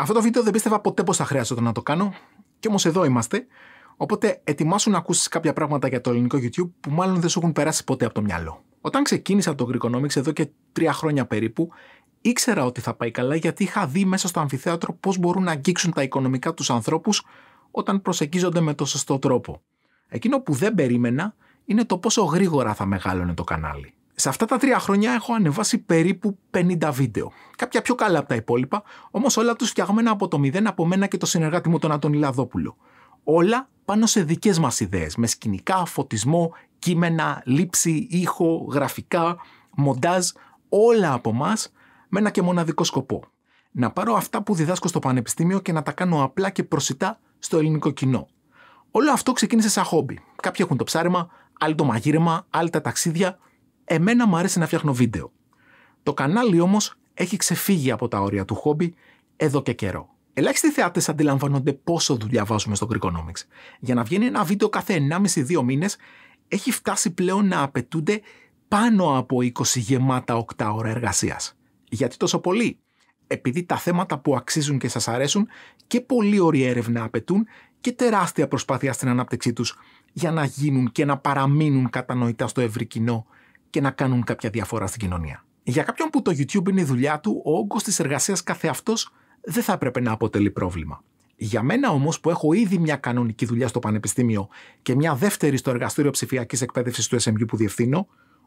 Αυτό το βίντεο δεν πίστευα ποτέ πως θα χρειάζεται να το κάνω, και όμως εδώ είμαστε. Οπότε ετοιμάσου να ακούσεις κάποια πράγματα για το ελληνικό YouTube που μάλλον δεν σου έχουν περάσει ποτέ από το μυαλό. Όταν ξεκίνησα το Greekonomics εδώ και τρία χρόνια περίπου, ήξερα ότι θα πάει καλά γιατί είχα δει μέσα στο αμφιθέατρο πώς μπορούν να αγγίξουν τα οικονομικά τους ανθρώπους όταν προσεγγίζονται με το σωστό τρόπο. Εκείνο που δεν περίμενα είναι το πόσο γρήγορα θα μεγάλωνε το κανάλι. Σε αυτά τα τρία χρόνια έχω ανεβάσει περίπου 50 βίντεο. Κάποια πιο καλά από τα υπόλοιπα, όμως όλα τους φτιαγμένα από το μηδέν από μένα και το συνεργάτη μου τον Αντώνη Λαδόπουλο. Όλα πάνω σε δικές μας ιδέες με σκηνικά, φωτισμό, κείμενα, λήψη, ήχο, γραφικά, μοντάζ, όλα από εμά με ένα και μοναδικό σκοπό. Να πάρω αυτά που διδάσκω στο πανεπιστήμιο και να τα κάνω απλά και προσιτά στο ελληνικό κοινό. Όλο αυτό ξεκίνησε σαν χόμπι. Κάποιοι έχουν το ψάρεμα, άλλοι το μαγείρεμα, άλλοι τα ταξίδια, Εμένα μου αρέσει να φτιάχνω βίντεο. Το κανάλι όμως έχει ξεφύγει από τα όρια του χόμπι εδώ και καιρό. Ελάχιστοι θεάτες αντιλαμβάνονται πόσο δουλειά βάζουμε στο Greekonomics. Για να βγαίνει ένα βίντεο κάθε 1,5-2 μήνες, έχει φτάσει πλέον να απαιτούνται πάνω από 20 γεμάτα 8 ώρα εργασίας. Γιατί τόσο πολύ, επειδή τα θέματα που αξίζουν και σας αρέσουν και πολύ ωραία έρευνα απαιτούν και τεράστια προσπάθεια στην ανάπτυξή τους για να γίνουν και να παραμείνουν κατανοητά στο ευρύ κοινό και να κάνουν κάποια διαφορά στην κοινωνία. Για κάποιον που το YouTube είναι η δουλειά του, ο όγκος της εργασίας καθεαυτό δεν θα έπρεπε να αποτελεί πρόβλημα. Για μένα όμως, που έχω ήδη μια κανονική δουλειά στο Πανεπιστήμιο και μια δεύτερη στο εργαστήριο ψηφιακής εκπαίδευσης του SMU που διευθύνω,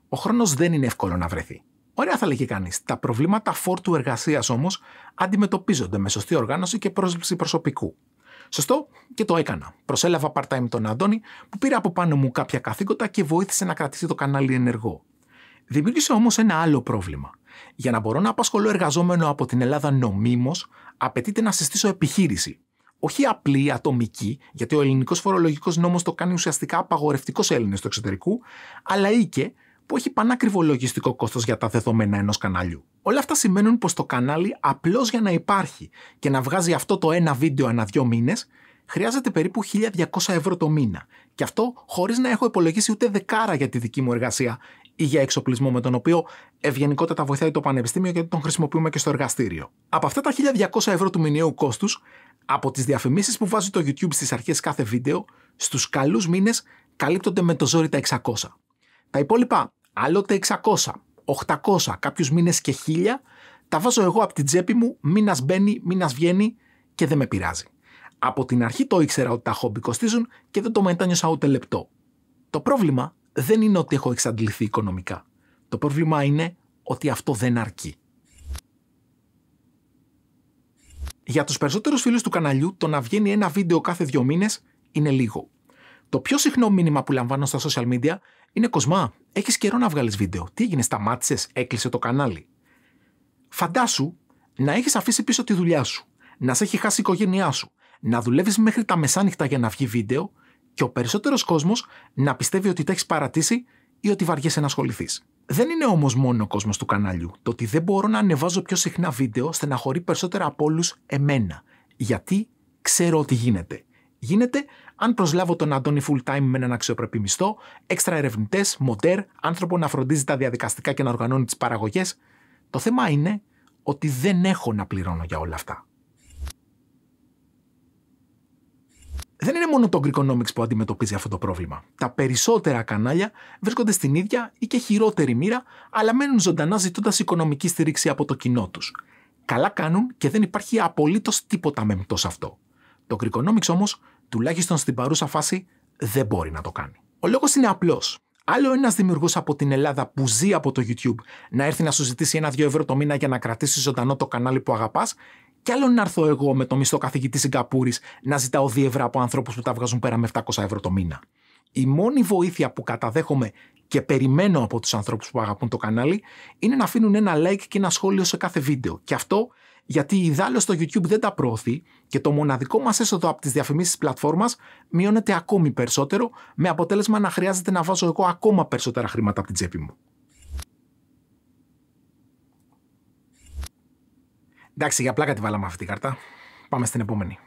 ο χρόνος δεν είναι εύκολο να βρεθεί. Ωραία, θα λέγει κανείς. Τα προβλήματα φόρτου εργασίας όμως αντιμετωπίζονται με σωστή οργάνωση και πρόσληψη προσωπικού. Σωστό, και το έκανα. Προσέλαβα part-time τον Αντώνη, που πήρε από πάνω μου κάποια καθήκοντα και βοήθησε να κρατήσει το κανάλι ενεργό. Δημιούργησε όμως ένα άλλο πρόβλημα. Για να μπορώ να απασχολώ εργαζόμενο από την Ελλάδα νομίμως, απαιτείται να συστήσω επιχείρηση. Όχι απλή, ατομική, γιατί ο ελληνικός φορολογικός νόμος το κάνει ουσιαστικά απαγορευτικός σε Έλληνες του εξωτερικού, αλλά ή και που έχει πανάκριβο λογιστικό κόστος για τα δεδομένα ενός κανάλιου. Όλα αυτά σημαίνουν πως το κανάλι απλώς για να υπάρχει και να βγάζει αυτό το ένα βίντεο ανά δύο μήνες, χρειάζεται περίπου 1200 ευρώ το μήνα. Και αυτό χωρίς να έχω υπολογίσει ούτε δεκάρα για τη δική μου εργασία ή για εξοπλισμό με τον οποίο ευγενικότατα βοηθάει το Πανεπιστήμιο γιατί τον χρησιμοποιούμε και στο εργαστήριο. Από αυτά τα 1200 ευρώ του μηνιαίου κόστους, από τις διαφημίσεις που βάζει το YouTube στις αρχές κάθε βίντεο, στους καλούς μήνες καλύπτονται με το ζόρι τα 600. Τα υπόλοιπα, άλλοτε 600, 800, κάποιους μήνες και 1000, τα βάζω εγώ από την τσέπη μου, μήνας μπαίνει, μήνας βγαίνει και δεν με πειράζει. Από την αρχή το ήξερα ότι τα χόμπι κοστίζουν και δεν το μετάνιωσα ούτε λεπτό. Το πρόβλημα δεν είναι ότι έχω εξαντληθεί οικονομικά. Το πρόβλημα είναι ότι αυτό δεν αρκεί. Για τους περισσότερους φίλους του καναλιού, το να βγαίνει ένα βίντεο κάθε δύο μήνες είναι λίγο. Το πιο συχνό μήνυμα που λαμβάνω στα social media είναι «Κοσμά, έχεις καιρό να βγάλεις βίντεο. Τι έγινε, σταμάτησες, έκλεισε το κανάλι». Φαντάσου να έχεις αφήσει πίσω τη δουλειά σου, να σε έχει χάσει η οικογένειά σου, να δουλεύεις μέχρι τα μεσάνυχτα για να βγει βίντεο και ο περισσότερος κόσμος να πιστεύει ότι τα έχεις παρατήσει ή ότι βαριέσαι να ασχοληθείς. Δεν είναι όμως μόνο ο κόσμος του καναλιού. Το ότι δεν μπορώ να ανεβάζω πιο συχνά βίντεο στεναχωρεί περισσότερα από όλους εμένα. Γιατί ξέρω ότι γίνεται. Γίνεται αν προσλάβω τον Αντώνη full time με έναν αξιοπρεπή μισθό, έξτρα ερευνητές, μοντέρ, άνθρωπο να φροντίζει τα διαδικαστικά και να οργανώνει τις παραγωγές. Το θέμα είναι ότι δεν έχω να πληρώνω για όλα αυτά. Δεν είναι μόνο το Greekonomics που αντιμετωπίζει αυτό το πρόβλημα. Τα περισσότερα κανάλια βρίσκονται στην ίδια ή και χειρότερη μοίρα, αλλά μένουν ζωντανά ζητώντας οικονομική στήριξη από το κοινό τους. Καλά κάνουν και δεν υπάρχει απολύτως τίποτα μεμπτό σε αυτό. Το Greekonomics όμως, τουλάχιστον στην παρούσα φάση, δεν μπορεί να το κάνει. Ο λόγος είναι απλός. Άλλο ένας δημιουργός από την Ελλάδα που ζει από το YouTube να έρθει να σου ζητήσει ένα-δύο ευρώ το μήνα για να κρατήσει ζωντανό το κανάλι που αγαπάς, κι άλλο να έρθω εγώ με το μισθό καθηγητής Σιγκαπούρης να ζητάω δύο ευρώ από ανθρώπου που τα βγάζουν πέρα με 700 ευρώ το μήνα. Η μόνη βοήθεια που καταδέχομαι και περιμένω από τους ανθρώπους που αγαπούν το κανάλι είναι να αφήνουν ένα like και ένα σχόλιο σε κάθε βίντεο. Και αυτό γιατί η δάλο στο YouTube δεν τα προωθεί και το μοναδικό μας έσοδο από τις διαφημίσεις της πλατφόρμας μειώνεται ακόμη περισσότερο, με αποτέλεσμα να χρειάζεται να βάζω εγώ ακόμα περισσότερα χρήματα από την τσέπη μου. Εντάξει, για πλάκα τη βάλαμε αυτή την κάρτα. Πάμε στην επόμενη.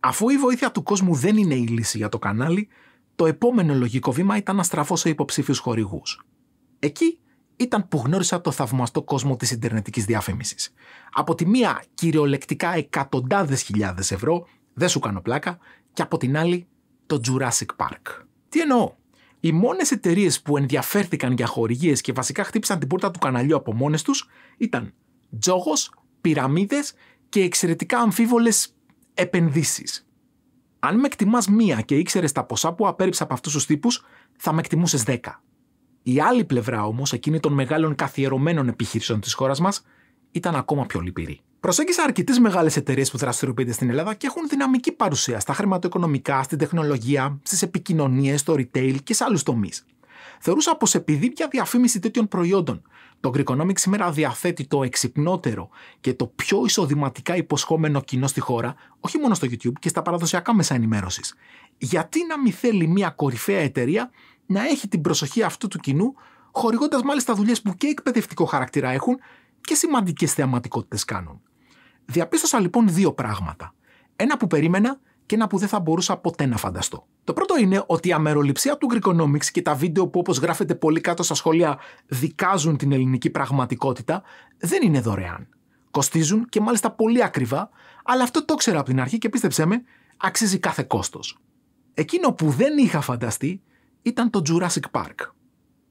Αφού η βοήθεια του κόσμου δεν είναι η λύση για το κανάλι, το επόμενο λογικό βήμα ήταν να στραφώ σε υποψήφιους χορηγούς. Εκεί ήταν που γνώρισα το θαυμαστό κόσμο της Ιντερνετικής διαφήμισης. Από τη μία, κυριολεκτικά εκατοντάδες χιλιάδες ευρώ, δεν σου κάνω πλάκα, και από την άλλη, το Jurassic Park. Τι εννοώ, οι μόνες εταιρείες που ενδιαφέρθηκαν για χορηγίες και βασικά χτύπησαν την πόρτα του καναλιού από μόνες τους ήταν τζόγος, πυραμίδες και εξαιρετικά αμφίβολες επενδύσεις. Αν με εκτιμάς μία και ήξερες τα ποσά που απέρριψα από αυτούς τους τύπους, θα με εκτιμούσες δέκα. Η άλλη πλευρά όμως, εκείνη των μεγάλων καθιερωμένων επιχειρήσεων της χώρας μας, ήταν ακόμα πιο λυπηρή. Προσέγγισα αρκετές μεγάλες εταιρείες που δραστηριοποιείται στην Ελλάδα και έχουν δυναμική παρουσία στα χρηματοοικονομικά, στην τεχνολογία, στις επικοινωνίες, στο retail και σε άλλους τομείς. Θεωρούσα πως επειδή πια διαφήμιση τέτοιων προϊόντων το Greekonomics σήμερα διαθέτει το εξυπνότερο και το πιο εισοδηματικά υποσχόμενο κοινό στη χώρα, όχι μόνο στο YouTube και στα παραδοσιακά μέσα ενημέρωσης. Γιατί να μην θέλει μια κορυφαία εταιρεία να έχει την προσοχή αυτού του κοινού, χορηγώντας μάλιστα δουλειές που και εκπαιδευτικό χαρακτήρα έχουν και σημαντικές θεαματικότητες κάνουν. Διαπίστωσα λοιπόν δύο πράγματα. Ένα που περίμενα και ένα που δεν θα μπορούσα ποτέ να φανταστώ. Το πρώτο είναι ότι η αμεροληψία του Greekonomics και τα βίντεο που όπως γράφεται πολύ κάτω στα σχόλια δικάζουν την ελληνική πραγματικότητα δεν είναι δωρεάν. Κοστίζουν και μάλιστα πολύ ακριβά, αλλά αυτό το ήξερα από την αρχή και πίστεψέ με, αξίζει κάθε κόστος. Εκείνο που δεν είχα φανταστεί ήταν το Jurassic Park.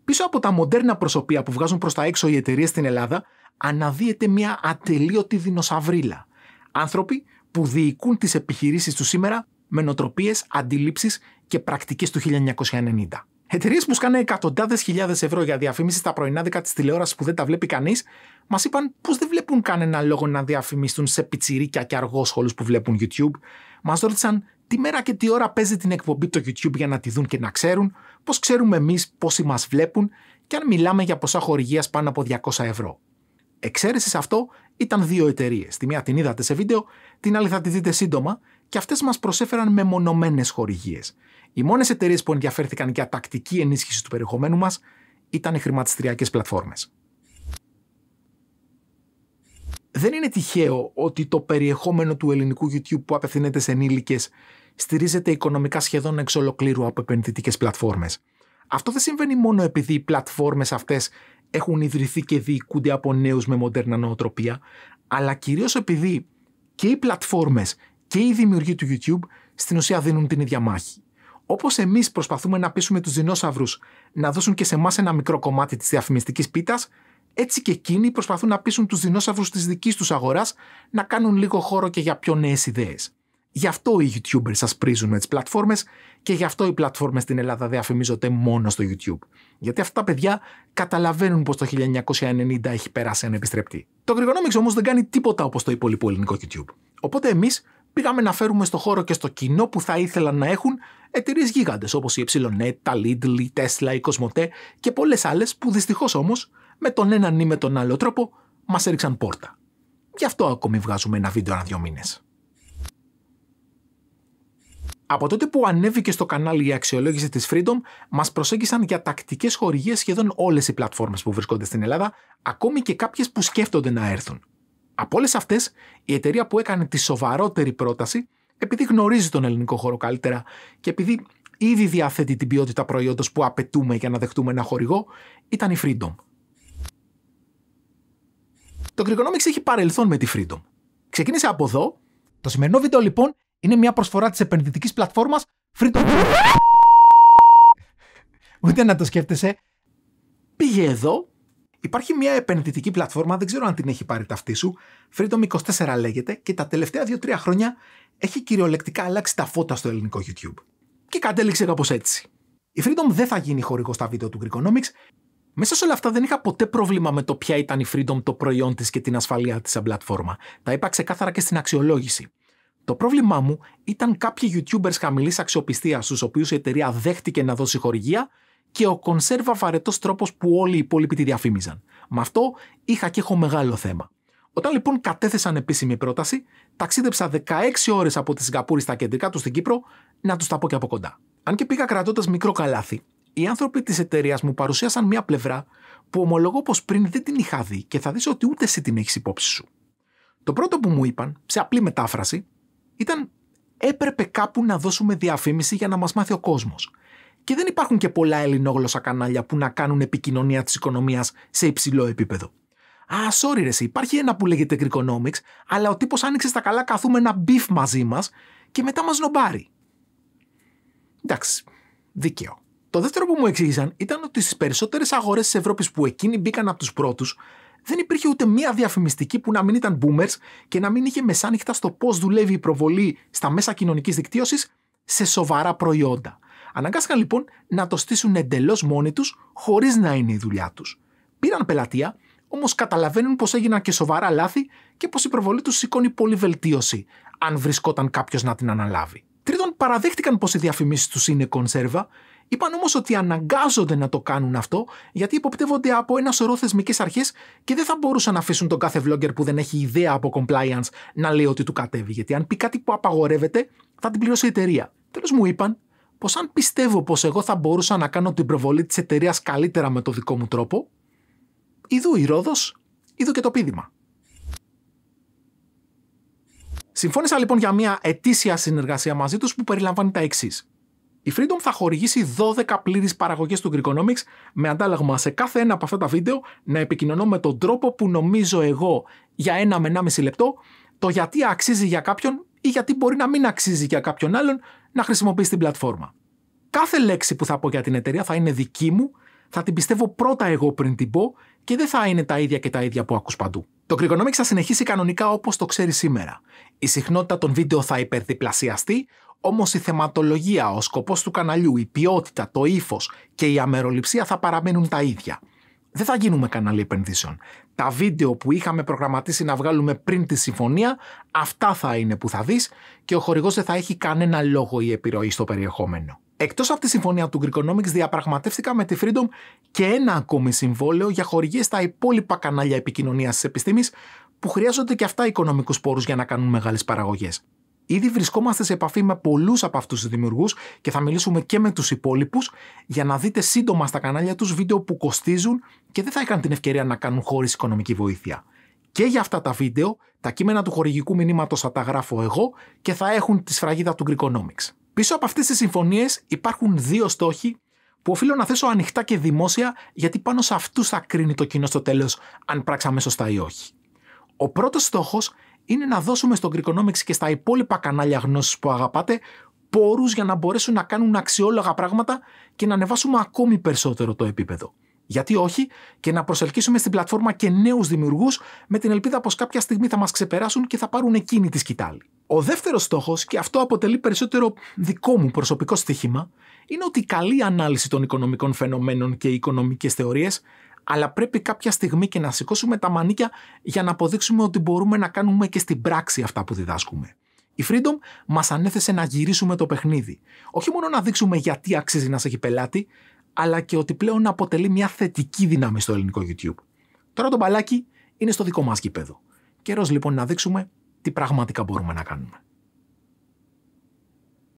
Πίσω από τα μοντέρνα προσωπία που βγάζουν προς τα έξω οι εταιρείες στην Ελλάδα, αναδύεται μια ατελείωτη δεινοσαυρίλα. Άνθρωποι που διοικούν τις επιχειρήσεις τους σήμερα με νοτροπίες, αντιλήψεις και πρακτικές του 1990. Εταιρείες που σκάνε εκατοντάδες χιλιάδες ευρώ για διαφήμιση στα πρωινάδικα της τηλεόρασης που δεν τα βλέπει κανείς, μας είπαν πως δεν βλέπουν κανένα λόγο να διαφημιστούν σε πιτσιρίκια και αργόσχολους που βλέπουν YouTube. Μας ρώτησαν τι μέρα και τι ώρα παίζει την εκπομπή το YouTube για να τη δουν και να ξέρουν, πώς ξέρουμε εμείς πόσοι μας βλέπουν και αν μιλάμε για ποσά χορηγίας πάνω από 200 ευρώ. Εξαίρεσης σε αυτό ήταν δύο εταιρείες. Τη μία την είδατε σε βίντεο, την άλλη θα τη δείτε σύντομα και αυτές μας προσέφεραν μεμονωμένες χορηγίες. Οι μόνες εταιρείες που ενδιαφέρθηκαν για τακτική ενίσχυση του περιεχομένου μας ήταν οι χρηματιστηριακές πλατφόρμες. Δεν είναι τυχαίο ότι το περιεχόμενο του ελληνικού YouTube που απευθύνεται σε ενήλικες στηρίζεται οικονομικά σχεδόν εξ ολοκλήρου από επενδυτικές πλατφόρμες. Αυτό δεν συμβαίνει μόνο επειδή οι πλατφόρμες αυτές έχουν ιδρυθεί και διοικούνται από νέους με μοντέρνα νοοτροπία, αλλά κυρίως επειδή και οι πλατφόρμες και οι δημιουργοί του YouTube στην ουσία δίνουν την ίδια μάχη. Όπως εμείς προσπαθούμε να πείσουμε τους δεινόσαυρους να δώσουν και σε εμάς ένα μικρό κομμάτι της διαφημιστικής πίτας, έτσι και εκείνοι προσπαθούν να πείσουν τους δεινόσαυρους της δικής τους αγοράς να κάνουν λίγο χώρο και για πιο νέες ιδέες. Γι' αυτό οι YouTubers σας πρίζουν με τις πλατφόρμες και γι' αυτό οι πλατφόρμες στην Ελλάδα διαφημίζονται μόνο στο YouTube. Γιατί αυτά τα παιδιά καταλαβαίνουν πως το 1990 έχει περάσει ένα επιστρεπτή. Το Grigonomics όμως δεν κάνει τίποτα όπως το υπόλοιπο ελληνικό YouTube. Οπότε εμείς πήγαμε να φέρουμε στο χώρο και στο κοινό που θα ήθελαν να έχουν εταιρείες γίγαντες όπως η Epsilonet, τα Lidl, η Tesla, η Cosmote και πολλές άλλες που δυστυχώς όμως με τον έναν ή με τον άλλο τρόπο μας έριξαν πόρτα. Γι' αυτό ακόμη βγάζουμε ένα βίντεο ανά δύο μήνες. Από τότε που ανέβηκε στο κανάλι η αξιολόγηση της Freedom, μας προσέγγισαν για τακτικές χορηγίες σχεδόν όλες οι πλατφόρμες που βρίσκονται στην Ελλάδα, ακόμη και κάποιες που σκέφτονται να έρθουν. Από όλες αυτές, η εταιρεία που έκανε τη σοβαρότερη πρόταση, επειδή γνωρίζει τον ελληνικό χώρο καλύτερα και επειδή ήδη διαθέτει την ποιότητα προϊόντος που απαιτούμε για να δεχτούμε ένα χορηγό, ήταν η Freedom. Το Greekonomics έχει παρελθόν με τη Freedom. Ξεκίνησε από εδώ. Το σημερινό βίντεο λοιπόν είναι μια προσφορά της επενδυτικής πλατφόρμας Freedom. Ούτε να το σκέφτεσαι. Πήγε εδώ. Υπάρχει μια επενδυτική πλατφόρμα, δεν ξέρω αν την έχει πάρει ταυτή σου. Freedom 24 λέγεται και τα τελευταία 2-3 χρόνια έχει κυριολεκτικά αλλάξει τα φώτα στο ελληνικό YouTube. Και κατέληξε κάπως έτσι. Η Freedom δεν θα γίνει χορηγός στα βίντεο του Greekonomics, μέσα σε όλα αυτά δεν είχα ποτέ πρόβλημα με το ποια ήταν η Freedom το προϊόν της και την ασφαλεία της σαν πλατφόρμα. Τα είπα ξεκάθαρα και στην αξιολόγηση. Το πρόβλημά μου ήταν κάποιοι YouTubers χαμηλής αξιοπιστίας, στους οποίους η εταιρεία δέχτηκε να δώσει χορηγία και ο κονσέρβα βαρετός τρόπος που όλοι οι υπόλοιποι τη διαφήμιζαν. Με αυτό είχα και έχω μεγάλο θέμα. Όταν λοιπόν κατέθεσαν επίσημη πρόταση, ταξίδεψα 16 ώρες από τη Σιγκαπούρη στα κεντρικά του στην Κύπρο να τους τα πω και από κοντά. Αν και πήγα κρατώντας μικρό καλάθι, οι άνθρωποι της εταιρείας μου παρουσίασαν μια πλευρά που ομολογώ πως πριν δεν την είχα δει και θα δεις ότι ούτε εσύ την έχεις υπόψη σου. Το πρώτο που μου είπαν, σε απλή μετάφραση, ήταν έπρεπε κάπου να δώσουμε διαφήμιση για να μας μάθει ο κόσμος. Και δεν υπάρχουν και πολλά ελληνόγλωσσα κανάλια που να κάνουν επικοινωνία της οικονομίας σε υψηλό επίπεδο. Α, sorry, ρε, υπάρχει ένα που λέγεται Greekonomics, αλλά ο τύπος άνοιξε στα καλά καθούμε ένα μπιφ μαζί μας και μετά μας νομπάρει. Εντάξει, δίκαιο. Το δεύτερο που μου εξήγησαν ήταν ότι στις περισσότερες αγορές της Ευρώπης που εκείνοι μπήκαν από τους πρώτους, δεν υπήρχε ούτε μία διαφημιστική που να μην ήταν boomers και να μην είχε μεσάνυχτα στο πώς δουλεύει η προβολή στα μέσα κοινωνικής δικτύωσης σε σοβαρά προϊόντα. Αναγκάστηκαν λοιπόν να το στήσουν εντελώς μόνοι τους, χωρίς να είναι η δουλειά τους. Πήραν πελατεία, όμως καταλαβαίνουν πως έγιναν και σοβαρά λάθη και πως η προβολή τους σηκώνει πολύ βελτίωση, αν βρισκόταν κάποιος να την αναλάβει. Τρίτον, παραδέχτηκαν πως οι διαφημίσεις τους είναι κονσέρβα Είπαν όμως ότι αναγκάζονται να το κάνουν αυτό γιατί υποπτεύονται από ένα σωρό θεσμικές αρχές και δεν θα μπορούσαν να αφήσουν τον κάθε vlogger που δεν έχει ιδέα από compliance να λέει ότι του κατέβει. Γιατί αν πει κάτι που απαγορεύεται, θα την πληρώσει η εταιρεία. Τέλος μου είπαν πως αν πιστεύω πως εγώ θα μπορούσα να κάνω την προβολή της εταιρείας καλύτερα με το δικό μου τρόπο, ειδού η ρόδος, ειδού και το πίδημα. Συμφώνησα λοιπόν για μια ετήσια συνεργασία μαζί τους που περιλαμβάνει τα εξής. Η Freedom θα χορηγήσει 12 πλήρε παραγωγές του Greekonomics με αντάλλαγμα σε κάθε ένα από αυτά τα βίντεο να επικοινωνώ με τον τρόπο που νομίζω εγώ για ένα με 1,5 λεπτό το γιατί αξίζει για κάποιον ή γιατί μπορεί να μην αξίζει για κάποιον άλλον να χρησιμοποιήσει την πλατφόρμα. Κάθε λέξη που θα πω για την εταιρεία θα είναι δική μου, θα την πιστεύω πρώτα εγώ πριν την πω και δεν θα είναι τα ίδια και τα ίδια που ακούς παντού. Το Greekonomics θα συνεχίσει κανονικά όπως το ξέρεις σήμερα. Η συχνότητα των βίντεο θα υπερδιπλασιαστεί, Όμως η θεματολογία, ο σκοπός του καναλιού, η ποιότητα, το ύφος και η αμεροληψία θα παραμένουν τα ίδια. Δεν θα γίνουμε κανάλι επενδύσεων. Τα βίντεο που είχαμε προγραμματίσει να βγάλουμε πριν τη συμφωνία, αυτά θα είναι που θα δεις και ο χορηγός δεν θα έχει κανένα λόγο ή επιρροή στο περιεχόμενο. Εκτός από τη συμφωνία του Greekonomics, διαπραγματεύτηκα με τη Freedom και ένα ακόμη συμβόλαιο για χορηγίες στα υπόλοιπα κανάλια επικοινωνίας της επιστήμης που χρειάζονται και αυτά οικονομικούς πόρους για να κάνουν μεγάλες παραγωγές. Ήδη βρισκόμαστε σε επαφή με πολλούς από αυτούς τους δημιουργούς και θα μιλήσουμε και με τους υπόλοιπους για να δείτε σύντομα στα κανάλια τους βίντεο που κοστίζουν και δεν θα είχαν την ευκαιρία να κάνουν χωρίς οικονομική βοήθεια. Και για αυτά τα βίντεο, τα κείμενα του χορηγικού μηνύματος θα τα γράφω εγώ και θα έχουν τη σφραγίδα του Greekonomics. Πίσω από αυτές τις συμφωνίες υπάρχουν δύο στόχοι που οφείλω να θέσω ανοιχτά και δημόσια γιατί πάνω σε αυτούς θα κρίνει το κοινό στο τέλος αν πράξαμε σωστά ή όχι. Ο πρώτος στόχος είναι να δώσουμε στον Greekonomics και στα υπόλοιπα κανάλια γνώσης που αγαπάτε πόρους για να μπορέσουν να κάνουν αξιόλογα πράγματα και να ανεβάσουμε ακόμη περισσότερο το επίπεδο. Γιατί όχι και να προσελκύσουμε στην πλατφόρμα και νέους δημιουργούς με την ελπίδα πως κάποια στιγμή θα μας ξεπεράσουν και θα πάρουν εκείνη τη σκητάλη. Ο δεύτερος στόχος, και αυτό αποτελεί περισσότερο δικό μου προσωπικό στοίχημα, είναι ότι η καλή ανάλυση των οικονομικών φαινομένων και οι οικονομικές θεωρίες αλλά πρέπει κάποια στιγμή και να σηκώσουμε τα μανίκια για να αποδείξουμε ότι μπορούμε να κάνουμε και στην πράξη αυτά που διδάσκουμε. Η Freedom μας ανέθεσε να γυρίσουμε το παιχνίδι. Όχι μόνο να δείξουμε γιατί αξίζει να σε έχει πελάτη, αλλά και ότι πλέον αποτελεί μια θετική δύναμη στο ελληνικό YouTube. Τώρα το μπαλάκι είναι στο δικό μας γήπεδο. Καιρός λοιπόν να δείξουμε τι πραγματικά μπορούμε να κάνουμε.